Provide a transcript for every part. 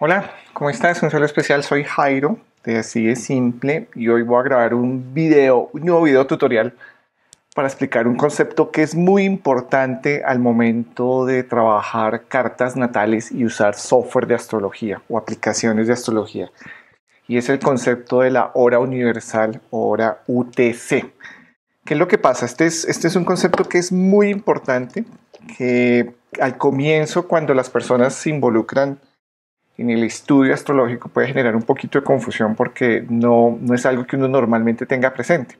Hola, ¿cómo estás? Un saludo especial, soy Jairo de Así Es Simple y hoy voy a grabar un video, un nuevo video tutorial para explicar un concepto que es muy importante al momento de trabajar cartas natales y usar software de astrología o aplicaciones de astrología. Y es el concepto de la hora universal, hora UTC. ¿Qué es lo que pasa? Este es, este es un concepto que es muy importante, que al comienzo cuando las personas se involucran en el estudio astrológico puede generar un poquito de confusión porque no, no es algo que uno normalmente tenga presente.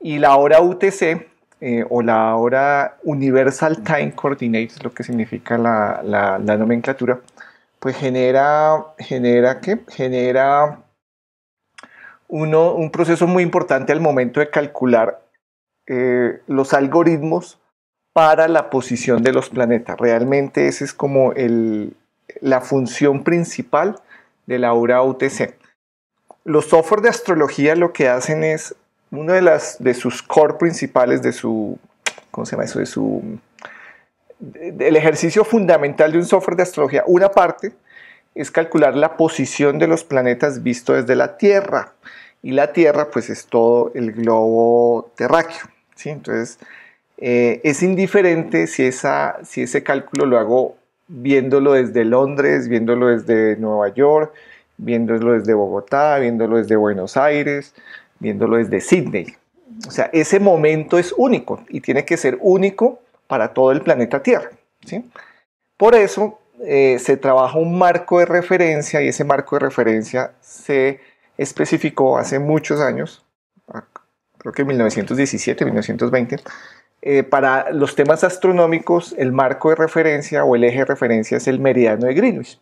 Y la hora UTC eh, o la hora Universal Time Coordinates, lo que significa la, la, nomenclatura, pues genera, genera, ¿qué? genera uno, un proceso muy importante al momento de calcular eh, los algoritmos para la posición de los planetas. Realmente ese es como el, la función principal de la aura UTC. Los software de astrología lo que hacen es, uno de, las, de sus core principales, de su, ¿cómo se llama eso? De su, ejercicio fundamental de un software de astrología, una parte es calcular la posición de los planetas visto desde la Tierra. Y la Tierra, pues, es todo el globo terráqueo. ¿sí? Entonces, eh, es indiferente si, esa, si ese cálculo lo hago viéndolo desde Londres, viéndolo desde Nueva York, viéndolo desde Bogotá, viéndolo desde Buenos Aires, viéndolo desde sídney. O sea, ese momento es único y tiene que ser único para todo el planeta Tierra. ¿sí? Por eso eh, se trabaja un marco de referencia y ese marco de referencia se especificó hace muchos años, creo que en 1917, 1920, eh, para los temas astronómicos, el marco de referencia o el eje de referencia es el meridiano de Greenwich.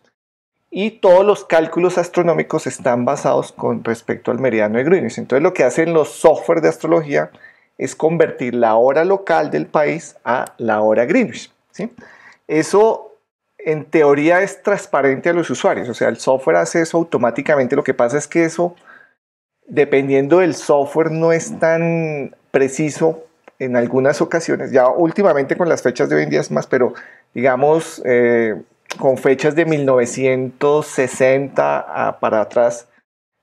Y todos los cálculos astronómicos están basados con respecto al meridiano de Greenwich. Entonces lo que hacen los software de astrología es convertir la hora local del país a la hora Greenwich. ¿sí? Eso en teoría es transparente a los usuarios, o sea, el software hace eso automáticamente, lo que pasa es que eso, dependiendo del software, no es tan preciso en algunas ocasiones, ya últimamente con las fechas de hoy en día más, pero digamos eh, con fechas de 1960 para atrás,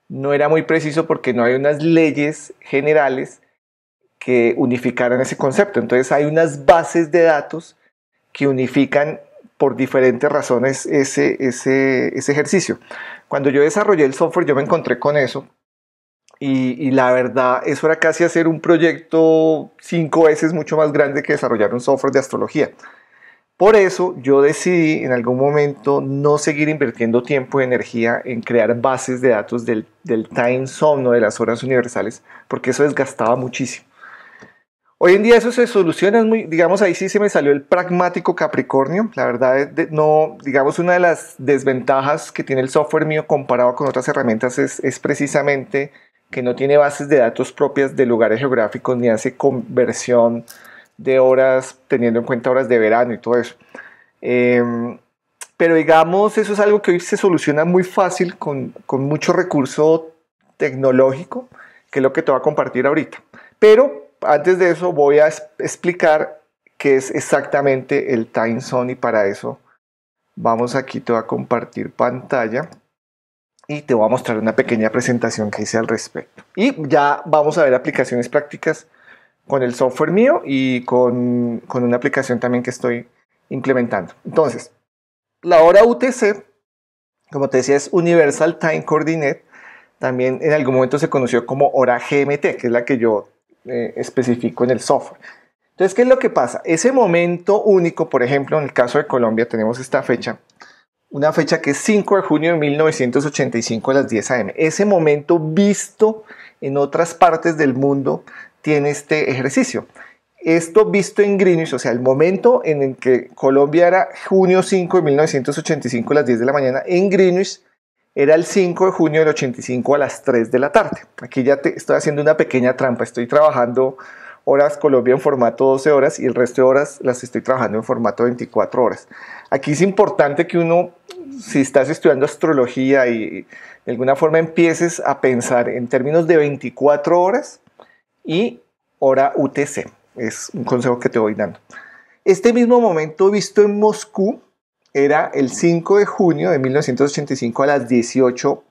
no era muy preciso porque no hay unas leyes generales que unificaran ese concepto. Entonces hay unas bases de datos que unifican por diferentes razones ese, ese, ese ejercicio. Cuando yo desarrollé el software, yo me encontré con eso y, la verdad, eso era casi hacer un proyecto cinco veces mucho más grande que desarrollar un software de astrología. Por eso yo decidí en algún momento no seguir invirtiendo tiempo y energía en crear bases de datos del, del time zone o de las horas universales, porque eso desgastaba muchísimo. Hoy en día eso se soluciona, muy, digamos, ahí sí se me salió el pragmático Capricornio. La verdad, no, digamos, una de las desventajas que tiene el software mío comparado con otras herramientas es, es precisamente que no tiene bases de datos propias de lugares geográficos ni hace conversión de horas teniendo en cuenta horas de verano y todo eso. Em, pero digamos, eso es algo que hoy se soluciona muy fácil con, con mucho recurso tecnológico, que es lo que te voy a compartir ahorita. Pero antes de eso voy a explicar qué es exactamente el time zone y para eso vamos aquí, te voy a compartir pantalla y te voy a mostrar una pequeña presentación que hice al respecto. Y ya vamos a ver aplicaciones prácticas con el software mío y con, con una aplicación también que estoy implementando. Entonces, la hora UTC, como te decía, es Universal Time Coordinate. También en algún momento se conoció como hora GMT, que es la que yo eh, especifico en el software. Entonces, ¿qué es lo que pasa? Ese momento único, por ejemplo, en el caso de Colombia tenemos esta fecha una fecha que es 5 de junio de 1985 a las 10 a.m. Ese momento visto en otras partes del mundo tiene este ejercicio. Esto visto en Greenwich, o sea, el momento en el que Colombia era junio 5 de 1985 a las 10 de la mañana, en Greenwich era el 5 de junio del 85 a las 3 de la tarde. Aquí ya te estoy haciendo una pequeña trampa, estoy trabajando horas Colombia en formato 12 horas y el resto de horas las estoy trabajando en formato 24 horas. Aquí es importante que uno, si estás estudiando astrología y de alguna forma empieces a pensar en términos de 24 horas y hora UTC. Es un consejo que te voy dando. Este mismo momento visto en Moscú era el 5 de junio de 1985 a las 18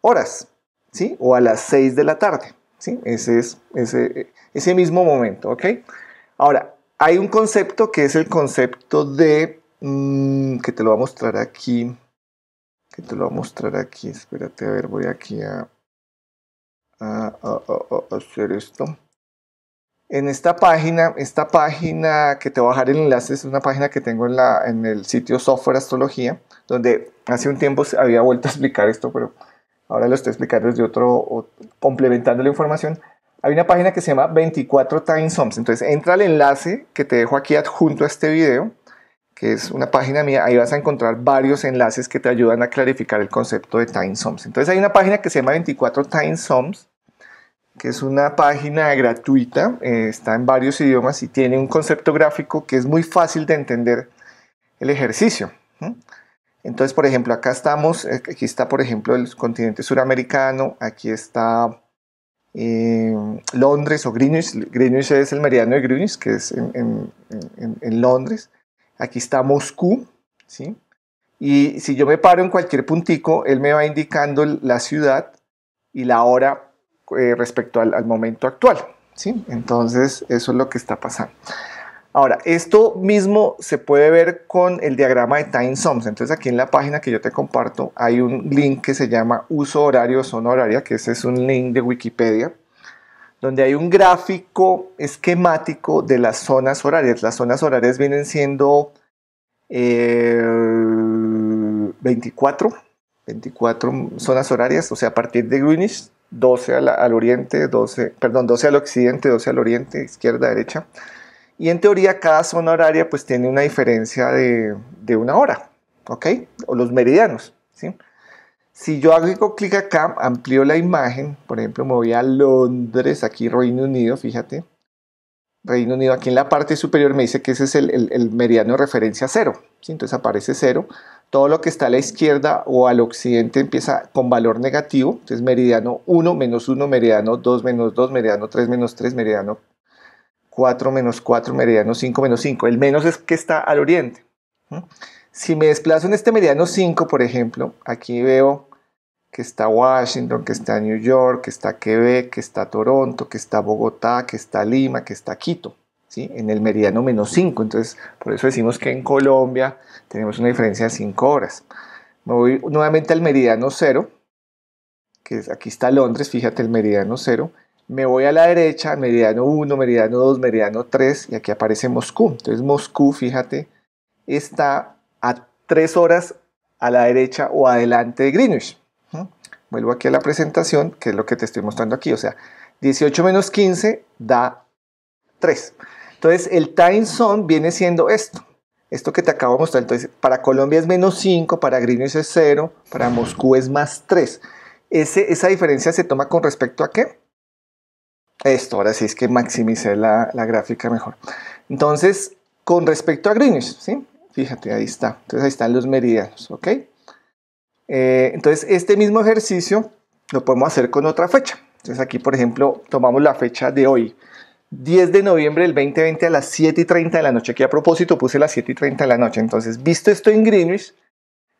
horas, ¿sí? O a las 6 de la tarde, ¿sí? Ese es ese, ese mismo momento, ¿ok? Ahora, hay un concepto que es el concepto de Mm, que te lo va a mostrar aquí. Que te lo voy a mostrar aquí. Espérate, a ver, voy aquí a, a, hacer esto. En esta página, esta página que te voy a dejar el enlace es una página que tengo en, la, en el sitio Software Astrología, donde hace un tiempo había vuelto a explicar esto, pero ahora lo estoy explicando desde otro, complementando la información. Hay una página que se llama 24 Time Zones. Entonces entra al enlace que te dejo aquí adjunto a este video que es una página mía, ahí vas a encontrar varios enlaces que te ayudan a clarificar el concepto de Time zones Entonces hay una página que se llama 24 Time zones que es una página gratuita, eh, está en varios idiomas y tiene un concepto gráfico que es muy fácil de entender el ejercicio. Entonces, por ejemplo, acá estamos, eh, aquí está, por ejemplo, el continente suramericano, aquí está eh, Londres o Greenwich, Greenwich es el meridiano de Greenwich, que es en Londres. Aquí está Moscú, ¿sí? Y si yo me paro en cualquier puntico, él me va indicando la ciudad y la hora eh, respecto al, momento actual, ¿sí? Entonces, eso es lo que está pasando. Ahora, esto mismo se puede ver con el diagrama de Time Zones. Entonces, aquí en la página que yo te comparto hay un link que se llama Uso Horario Zona Horaria, que ese es un link de Wikipedia donde hay un gráfico esquemático de las zonas horarias. Las zonas horarias vienen siendo 24, eh, 24 zonas horarias, o sea, a partir de Greenwich, 12 al, oriente, 12, perdón, 12 al occidente, 12 al oriente, izquierda, derecha. Y en teoría cada zona horaria pues tiene una diferencia de, de una hora, ¿ok? O los meridianos, ¿sí? Si yo hago clic acá, amplío la imagen, por ejemplo, me voy a Londres, aquí Reino Unido, fíjate. Reino Unido, aquí en la parte superior me dice que ese es el, meridiano de referencia 0. Entonces aparece 0. Todo lo que está a la izquierda o al occidente empieza con valor negativo. Entonces meridiano 1 menos 1, meridiano 2 menos 2, meridiano 3 menos 3, meridiano 4 menos 4, meridiano 5 menos 5. El menos es que está al oriente. Si me desplazo en este mediano 5, por ejemplo, aquí veo que está Washington, que está New York, que está Quebec, que está Toronto, que está Bogotá, que está Lima, que está Quito, ¿sí? en el meridiano menos 5. Entonces, por eso decimos que en Colombia tenemos una diferencia de 5 horas. Me voy nuevamente al meridiano 0, que aquí está Londres, fíjate el meridiano 0. Me voy a la derecha, meridiano 1, meridiano 2, meridiano 3, y aquí aparece Moscú. Entonces, Moscú, fíjate, está tres horas a la derecha o adelante de Greenwich. Vuelvo aquí a la presentación, que es lo que te estoy mostrando aquí. O sea, 18 menos 15 da 3. Entonces, el time zone viene siendo esto. Esto que te acabo de mostrar. Entonces, para Colombia es menos 5, para Greenwich es 0, para Moscú es más 3. esa diferencia se toma con respecto a qué? Esto, ahora sí es que maximicé la, la gráfica mejor. Entonces, con respecto a Greenwich, ¿sí? Fíjate, ahí está. Entonces ahí están los meridianos, ¿ok? Eh, entonces este mismo ejercicio lo podemos hacer con otra fecha. Entonces aquí, por ejemplo, tomamos la fecha de hoy. 10 de noviembre del 2020 a las 7 y 30 de la noche. Aquí a propósito puse las 7 y 30 de la noche. Entonces, visto esto en Greenwich,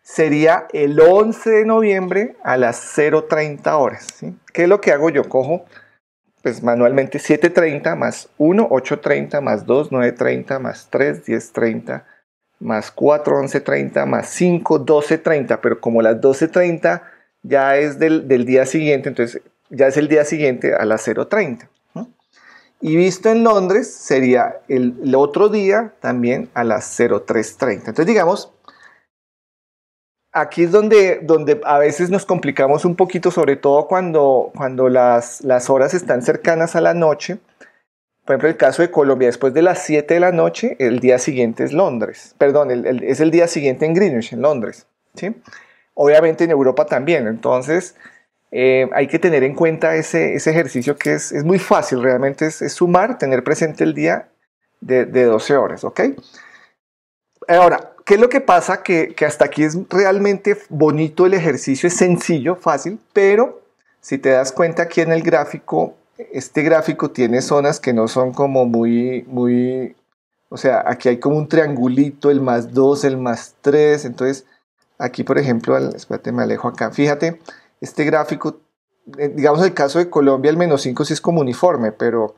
sería el 11 de noviembre a las 0.30 horas. ¿Qué es lo que hago yo? Cojo pues manualmente 7.30 más 1, 8.30 más 2, 9.30 más 3, 10.30 más 4, 11.30, más 5, 12.30, pero como las 12.30 ya es del, día siguiente, entonces ya es el día siguiente a las 0.30. Y visto en Londres sería el, otro día también a las 0.3.30. Entonces digamos, aquí es donde, donde a veces nos complicamos un poquito, sobre todo cuando, cuando las, las horas están cercanas a la noche por ejemplo, el caso de Colombia, después de las 7 de la noche, el día siguiente es Londres. Perdón, es el día siguiente en Greenwich, en Londres. ¿sí? Obviamente en Europa también. Entonces, eh, hay que tener en cuenta ese, ejercicio que es, muy fácil, realmente es, sumar, tener presente el día de, 12 horas, ¿ok? Ahora, ¿qué es lo que pasa? que, hasta aquí es realmente bonito el ejercicio, es sencillo, fácil, pero si te das cuenta aquí en el gráfico este gráfico tiene zonas que no son como muy, muy, o sea, aquí hay como un triangulito, el más 2, el más 3, entonces aquí por ejemplo, espérate, me alejo acá, fíjate, este gráfico, eh, digamos el caso de Colombia, el menos 5 sí es como uniforme, pero,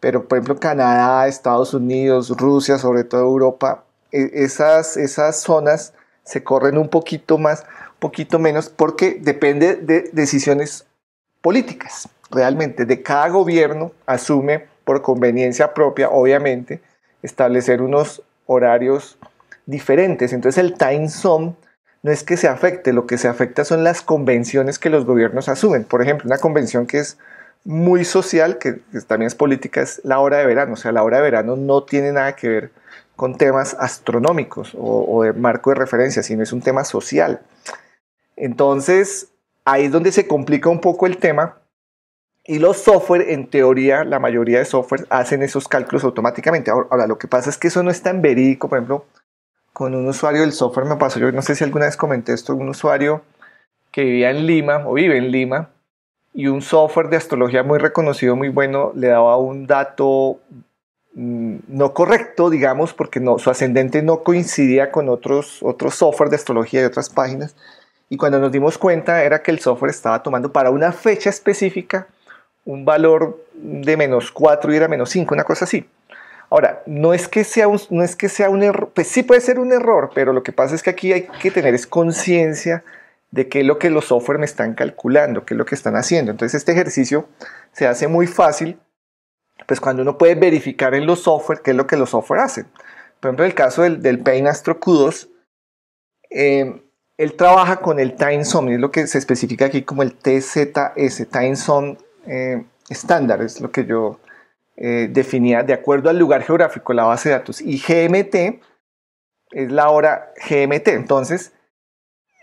pero por ejemplo Canadá, Estados Unidos, Rusia, sobre todo Europa, e, esas, esas zonas se corren un poquito más, un poquito menos, porque depende de decisiones políticas realmente de cada gobierno asume por conveniencia propia, obviamente, establecer unos horarios diferentes. Entonces el time zone no es que se afecte, lo que se afecta son las convenciones que los gobiernos asumen. Por ejemplo, una convención que es muy social, que, también es política, es la hora de verano. O sea, la hora de verano no tiene nada que ver con temas astronómicos o, de marco de referencia, sino es un tema social. Entonces, ahí es donde se complica un poco el tema, y los software, en teoría, la mayoría de software hacen esos cálculos automáticamente. Ahora, lo que pasa es que eso no es tan verídico. Por ejemplo, con un usuario del software me pasó, yo no sé si alguna vez comenté esto, un usuario que vivía en Lima o vive en Lima y un software de astrología muy reconocido, muy bueno, le daba un dato mm, no correcto, digamos, porque no, su ascendente no coincidía con otros, otros software de astrología de otras páginas. Y cuando nos dimos cuenta era que el software estaba tomando para una fecha específica un valor de menos 4 y era menos 5, una cosa así. Ahora, no es que sea un, no es que sea un error, pues sí puede ser un error, pero lo que pasa es que aquí hay que tener es conciencia de qué es lo que los software me están calculando, qué es lo que están haciendo. Entonces este ejercicio se hace muy fácil, pues cuando uno puede verificar en los software qué es lo que los software hacen. Por ejemplo, el caso del, del Astro Q2, eh, él trabaja con el Time Zone, es lo que se especifica aquí como el TZS, Time Zone eh, estándar, es lo que yo eh, definía de acuerdo al lugar geográfico, la base de datos. Y GMT es la hora GMT. Entonces,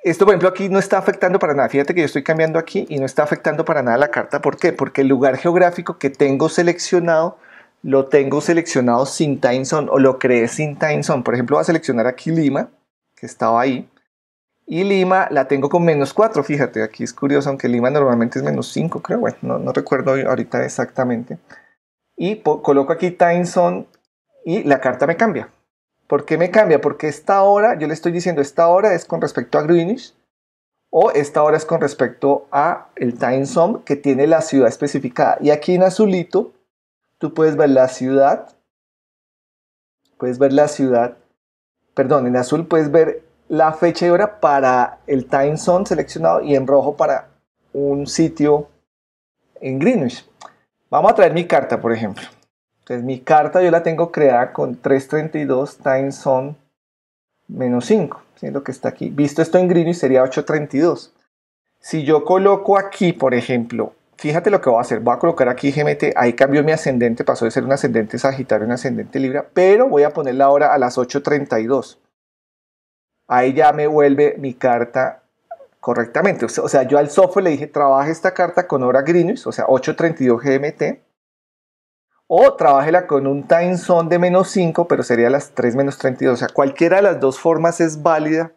esto, por ejemplo, aquí no está afectando para nada. Fíjate que yo estoy cambiando aquí y no está afectando para nada la carta. ¿Por qué? Porque el lugar geográfico que tengo seleccionado lo tengo seleccionado sin timezone, o lo creé sin timezone, Por ejemplo, voy a seleccionar aquí Lima, que estaba ahí. Y Lima la tengo con menos 4, fíjate, aquí es curioso, aunque Lima normalmente es menos 5, creo, bueno, no, recuerdo ahorita exactamente. Y coloco aquí time zone y la carta me cambia. ¿Por qué me cambia? Porque esta hora, yo le estoy diciendo, esta hora es con respecto a Greenwich o esta hora es con respecto a el time zone que tiene la ciudad especificada. Y aquí en azulito, tú puedes ver la ciudad, puedes ver la ciudad, perdón, en azul puedes ver la fecha y hora para el time zone seleccionado y en rojo para un sitio en Greenwich. Vamos a traer mi carta, por ejemplo. Entonces mi carta yo la tengo creada con 332 time zone menos 5, siendo lo que está aquí. Visto esto en Greenwich sería 832. Si yo coloco aquí, por ejemplo, fíjate lo que voy a hacer. Voy a colocar aquí GMT, ahí cambió mi ascendente, pasó de ser un ascendente Sagitario, un ascendente Libra, pero voy a poner la hora a las 8.32 ahí ya me vuelve mi carta correctamente. O sea, yo al software le dije, trabaje esta carta con hora Greenwich, o sea, 8.32 GMT, o trabájela con un time zone de menos 5, pero sería las 3 menos 32. O sea, cualquiera de las dos formas es válida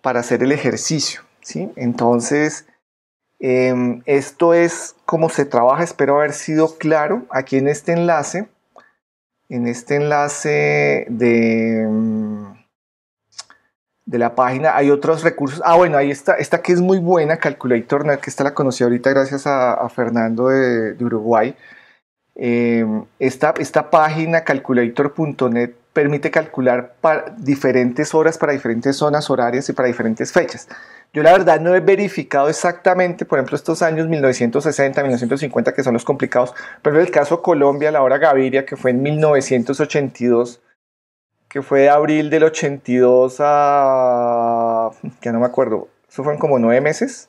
para hacer el ejercicio, ¿sí? Entonces, em, esto es cómo se trabaja. Espero haber sido claro aquí en este enlace, en este enlace de em, de la página. Hay otros recursos. Ah, bueno, ahí está. Esta que es muy buena, Calculatornet, que esta la conocí ahorita gracias a, Fernando de, Uruguay. Em, esta, esta página, calculator.net, permite calcular para diferentes horas para diferentes zonas horarias y para diferentes fechas. Yo la verdad no he verificado exactamente, por ejemplo, estos años 1960, 1950, que son los complicados, pero en el caso Colombia, la hora Gaviria, que fue en 1982, que fue de abril del 82 a, que no me acuerdo, eso fueron como nueve meses,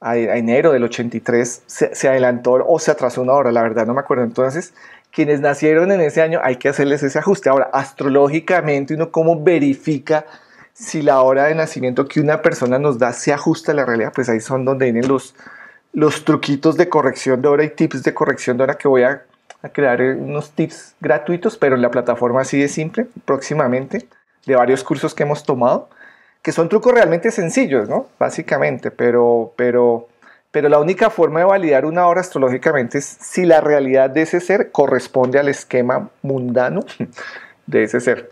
a, enero del 83 se, adelantó o se atrasó una hora, la verdad no me acuerdo. Entonces, quienes nacieron en ese año hay que hacerles ese ajuste. Ahora, astrológicamente uno cómo verifica si la hora de nacimiento que una persona nos da se ajusta a la realidad, pues ahí son donde vienen los, los truquitos de corrección de hora y tips de corrección de hora que voy a a crear eh, unos tips gratuitos, pero en la plataforma así de simple, próximamente, de varios cursos que hemos tomado, que son trucos realmente sencillos, ¿no? Básicamente, pero, pero, pero la única forma de validar una hora astrológicamente es si la realidad de ese ser corresponde al esquema mundano de ese ser.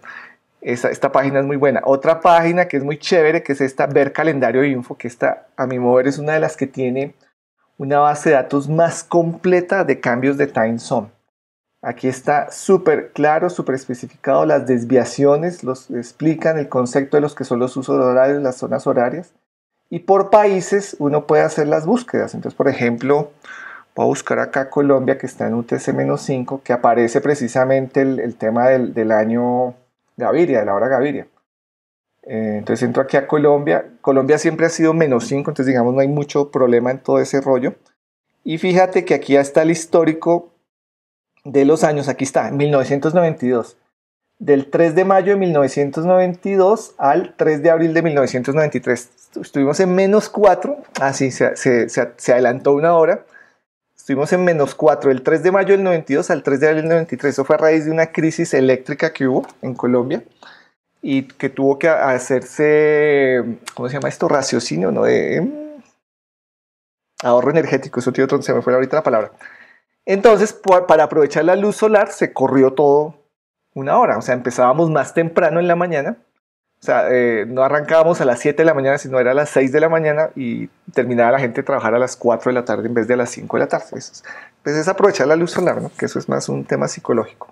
Esa, esta página es muy buena. Otra página que es muy chévere, que es esta Ver Calendario Info, que está a mi mover, es una de las que tiene una base de datos más completa de cambios de time zone. Aquí está súper claro, súper especificado las desviaciones, los explican el concepto de los que son los usos horarios, las zonas horarias. Y por países uno puede hacer las búsquedas. Entonces, por ejemplo, voy a buscar acá Colombia, que está en UTC-5, que aparece precisamente el, tema del, del, año Gaviria, de la hora Gaviria. Eh, entonces entro aquí a Colombia. Colombia siempre ha sido menos 5, entonces digamos no hay mucho problema en todo ese rollo. Y fíjate que aquí ya está el histórico de los años, aquí está, 1992. Del 3 de mayo de 1992 al 3 de abril de 1993. Estuvimos en menos 4, así ah, se, se, adelantó una hora. Estuvimos en menos 4 el 3 de mayo del 92 al 3 de abril del 93. Eso fue a raíz de una crisis eléctrica que hubo en Colombia y que tuvo que hacerse, ¿cómo se llama esto? Raciocinio, ¿no? De em, ahorro energético. Eso, tío, se me fue ahorita la palabra entonces, para aprovechar la luz solar, se corrió todo una hora. O sea, empezábamos más temprano en la mañana. O sea, eh, no arrancábamos a las 7 de la mañana, sino era a las 6 de la mañana y terminaba la gente trabajar a las 4 de la tarde en vez de a las 5 de la tarde. Entonces, pues, es, aprovechar la luz solar, ¿no? que eso es más un tema psicológico.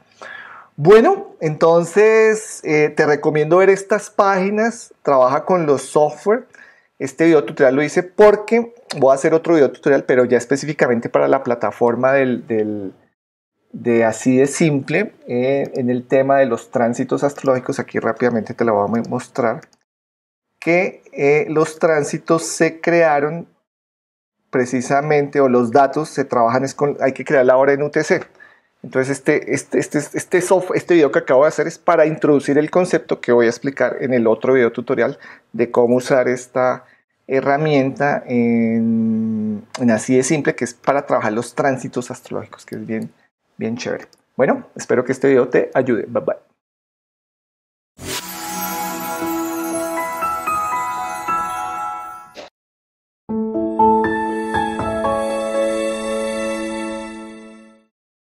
Bueno, entonces eh, te recomiendo ver estas páginas, trabaja con los software este video tutorial lo hice porque voy a hacer otro video tutorial, pero ya específicamente para la plataforma del, de así de simple eh, en el tema de los tránsitos astrológicos. Aquí rápidamente te lo voy a mostrar. Que eh, los tránsitos se crearon precisamente, o los datos se trabajan, es con, hay que crear la hora en UTC. Entonces, este, este, este, este video que acabo de hacer es para introducir el concepto que voy a explicar en el otro video tutorial de cómo usar esta herramienta en, en así de simple, que es para trabajar los tránsitos astrológicos, que es bien, bien chévere. Bueno, espero que este video te ayude. Bye bye.